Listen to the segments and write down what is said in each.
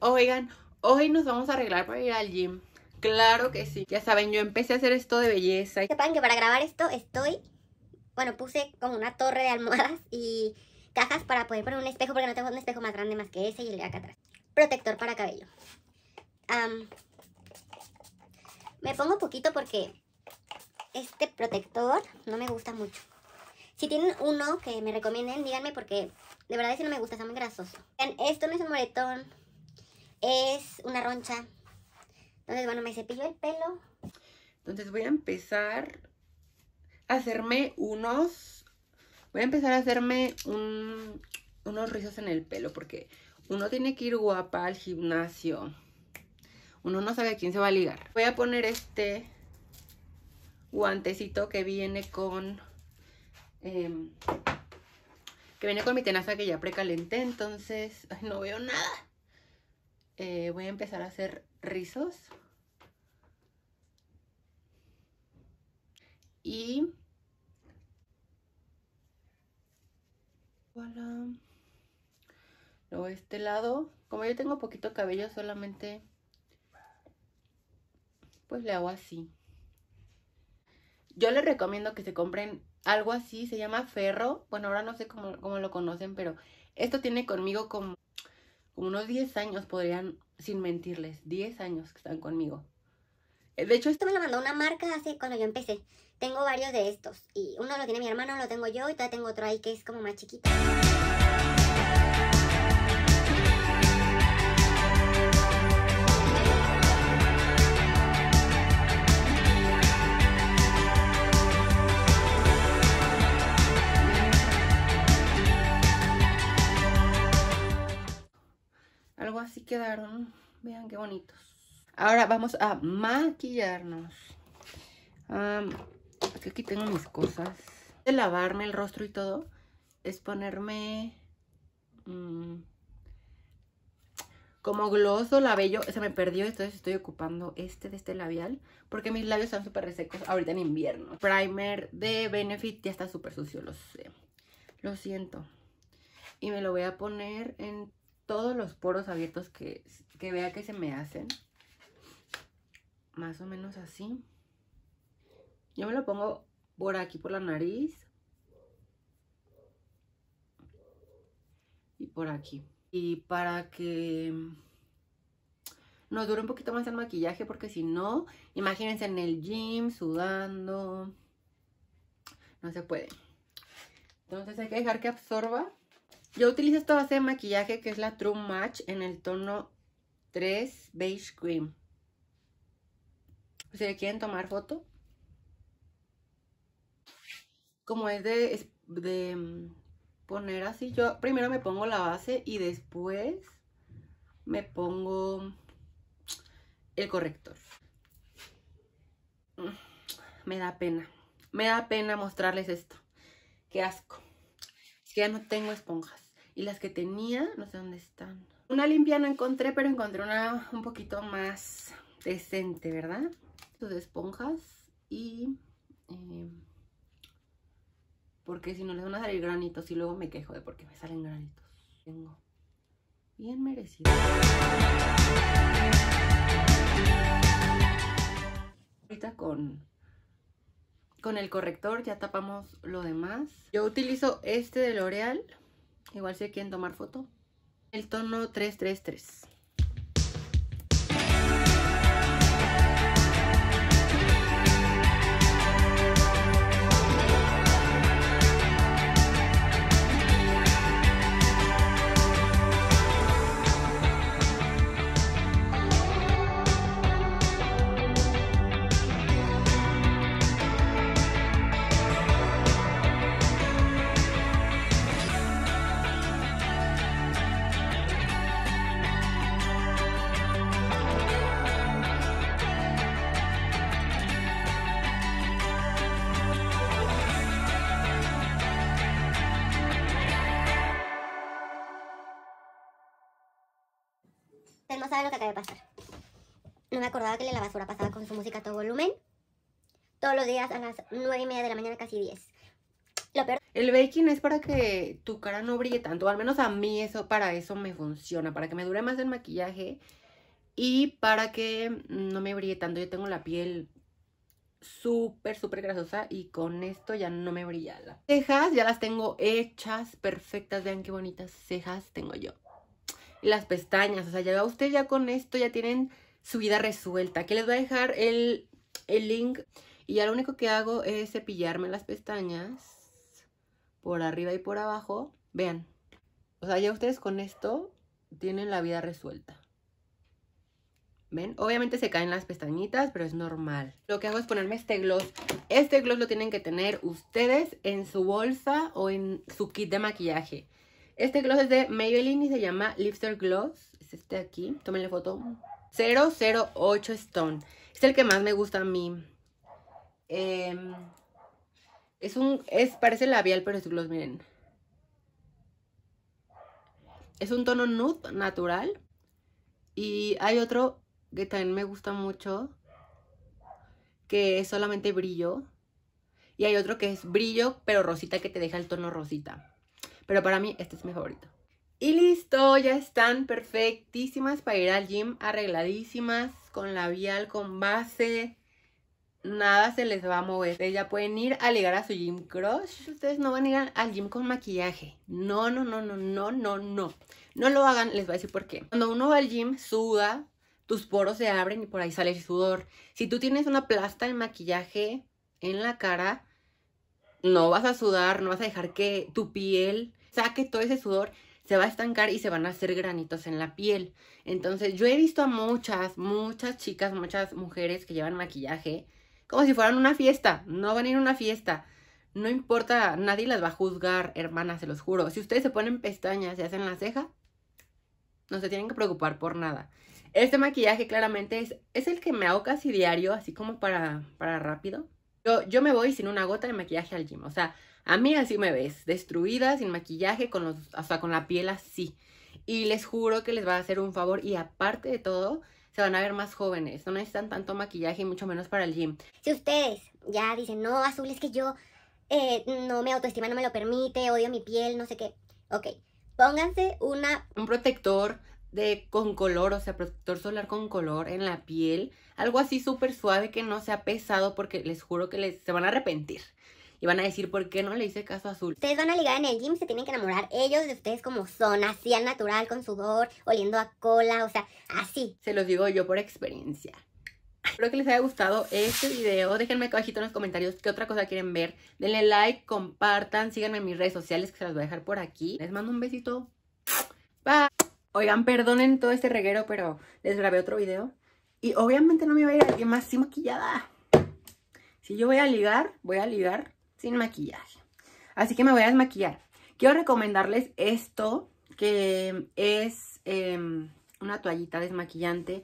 oigan, hoy nos vamos a arreglar para ir al gym. Claro que sí. Ya saben, yo empecé a hacer esto de belleza. Sepan que para grabar esto estoy, bueno, puse como una torre de almohadas y cajas para poder poner un espejo porque no tengo un espejo más grande más que ese y el de acá atrás. Protector para cabello. me pongo poquito porque este protector no me gusta mucho. Si tienen uno que me recomienden, díganme porque de verdad ese no me gusta, está muy grasoso. Esto no es un moretón, es una roncha. Entonces, bueno, me cepillo el pelo. Entonces voy a empezar a hacerme unos... Voy a empezar a hacerme unos rizos en el pelo porque uno tiene que ir guapa al gimnasio. Uno no sabe a quién se va a ligar. Voy a poner este guantecito que viene con... Em, que viene con mi tenaza que ya precalenté, entonces... no veo nada. Eh, voy a empezar a hacer rizos. Y... Voilà. Luego este lado, como yo tengo poquito cabello, solamente pues le hago así. Yo les recomiendo que se compren algo así, se llama ferro. Bueno, ahora no sé cómo, cómo lo conocen, pero esto tiene conmigo como como unos 10 años, podrían, sin mentirles, 10 años que están conmigo. Eh, de hecho, esto me lo mandó una marca hace cuando yo empecé. Tengo varios de estos y uno lo tiene mi hermano, lo tengo yo y todavía tengo otro ahí que es como más chiquito. así quedaron. Vean qué bonitos. Ahora vamos a maquillarnos. aquí tengo mis cosas. De lavarme el rostro y todo, es ponerme mm, como gloss o labello. Se me perdió, entonces estoy ocupando este de este labial. Porque mis labios están súper resecos ahorita en invierno. Primer de Benefit ya está súper sucio, lo sé. Lo siento. Y me lo voy a poner en todos los poros abiertos que, vea que se me hacen. Más o menos así. Yo me lo pongo por aquí, por la nariz. Y por aquí. Y para que nos dure un poquito más el maquillaje porque si no, imagínense en el gym sudando, no se puede. Entonces hay que dejar que absorba yo utilizo esta base de maquillaje que es la True Match en el tono 3 Beige Cream. Si le quieren tomar foto. Como es de, mm, poner así, yo primero me pongo la base y después me pongo el corrector. Mm, me da pena. Me da pena mostrarles esto. Qué asco. que ya no tengo esponjas. Y las que tenía, no sé dónde están. Una limpia no encontré, pero encontré una un poquito más decente, ¿verdad? Sus esponjas y... Em, porque si no les van a salir granitos y luego me quejo de por qué me salen granitos. Tengo bien merecido. Ahorita con, con el corrector ya tapamos lo demás. Yo utilizo este de L'Oreal. Igual si quieren tomar foto. El tono 333. no lo que acaba de pasar. No me acordaba que la basura pasaba con su música a todo volumen. Todos los días a las 9 y media de la mañana, casi 10. Lo peor... El baking es para que tu cara no brille tanto. Al menos a mí eso, para eso me funciona. Para que me dure más el maquillaje. Y para que no me brille tanto. Yo tengo la piel súper, súper grasosa y con esto ya no me brilla las cejas. Ya las tengo hechas, perfectas. Vean qué bonitas cejas tengo yo las pestañas. O sea, ya usted ya con esto ya tienen su vida resuelta. Aquí les voy a dejar el, el link. Y ya lo único que hago es cepillarme las pestañas por arriba y por abajo. Vean. O sea, ya ustedes con esto tienen la vida resuelta. ¿Ven? Obviamente se caen las pestañitas, pero es normal. Lo que hago es ponerme este gloss. Este gloss lo tienen que tener ustedes en su bolsa o en su kit de maquillaje. Este gloss es de Maybelline y se llama Lipster Gloss. Es este de aquí. la foto. 008 Stone. Es el que más me gusta a mí. Em, es un... Es, parece labial, pero es gloss, miren. Es un tono nude natural. Y hay otro que también me gusta mucho. Que es solamente brillo. Y hay otro que es brillo, pero rosita, que te deja el tono rosita pero para mí este es mi favorito. Y listo, ya están perfectísimas para ir al gym, arregladísimas, con labial, con base, nada se les va a mover. Ustedes ya pueden ir a ligar a su gym crush. Ustedes no van a ir al gym con maquillaje. No, no, no, no, no, no, no. No lo hagan, les voy a decir por qué. Cuando uno va al gym, suda, tus poros se abren y por ahí sale el sudor. Si tú tienes una plasta de maquillaje en la cara, no vas a sudar, no vas a dejar que tu piel saque todo ese sudor, se va a estancar y se van a hacer granitos en la piel. Entonces yo he visto a muchas, muchas chicas, muchas mujeres que llevan maquillaje como si fueran una fiesta, no van a ir a una fiesta. No importa, nadie las va a juzgar, hermanas, se los juro. Si ustedes se ponen pestañas y hacen la ceja, no se tienen que preocupar por nada. Este maquillaje claramente es, el que me hago casi diario, así como para, para rápido. Yo, yo me voy sin una gota de maquillaje al gym. O sea, a mí así me ves, destruida, sin maquillaje, con los, o con la piel así. Y les juro que les va a hacer un favor. Y aparte de todo, se van a ver más jóvenes. No necesitan tanto maquillaje y mucho menos para el gym. Si ustedes ya dicen, no, azul, es que yo eh, no me autoestima, no me lo permite, odio mi piel, no sé qué. Ok, pónganse una... Un protector de con color, o sea, protector solar con color en la piel. Algo así súper suave que no sea pesado porque les juro que se van a arrepentir. Y van a decir, ¿por qué no le hice caso Azul? Ustedes van a ligar en el gym, se tienen que enamorar ellos de ustedes como son, así al natural, con sudor, oliendo a cola, o sea, así. Se los digo yo por experiencia. Espero que les haya gustado este video. Déjenme acá en los comentarios qué otra cosa quieren ver. Denle like, compartan, síganme en mis redes sociales que se las voy a dejar por aquí. Les mando un besito. Bye. Oigan, perdonen todo este reguero, pero les grabé otro video. Y obviamente no me voy a ir alguien más sin maquillada. Si yo voy a ligar, voy a ligar sin maquillaje. Así que me voy a desmaquillar. Quiero recomendarles esto, que es em, una toallita desmaquillante.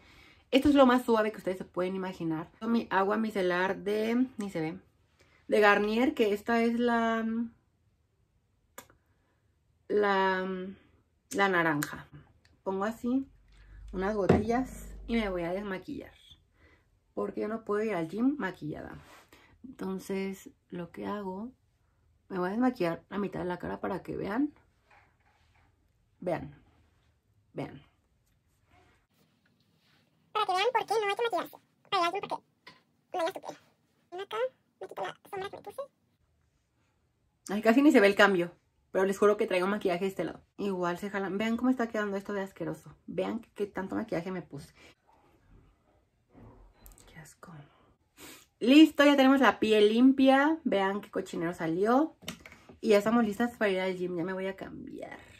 Esto es lo más suave que ustedes se pueden imaginar. Mi agua micelar de... ni se ve. De Garnier, que esta es la... la... la naranja pongo así unas gotillas y me voy a desmaquillar. Porque yo no puedo ir al gym maquillada. Entonces lo que hago, me voy a desmaquillar la mitad de la cara para que vean. Vean, vean. Para que vean por qué no hay que maquillarse. Para que Acá me la que Ay, casi ni se ve el cambio. Pero les juro que traigo maquillaje de este lado. Igual se jalan. Vean cómo está quedando esto de asqueroso. Vean qué tanto maquillaje me puse. Qué asco. Listo, ya tenemos la piel limpia. Vean qué cochinero salió. Y ya estamos listas para ir al gym. Ya me voy a cambiar.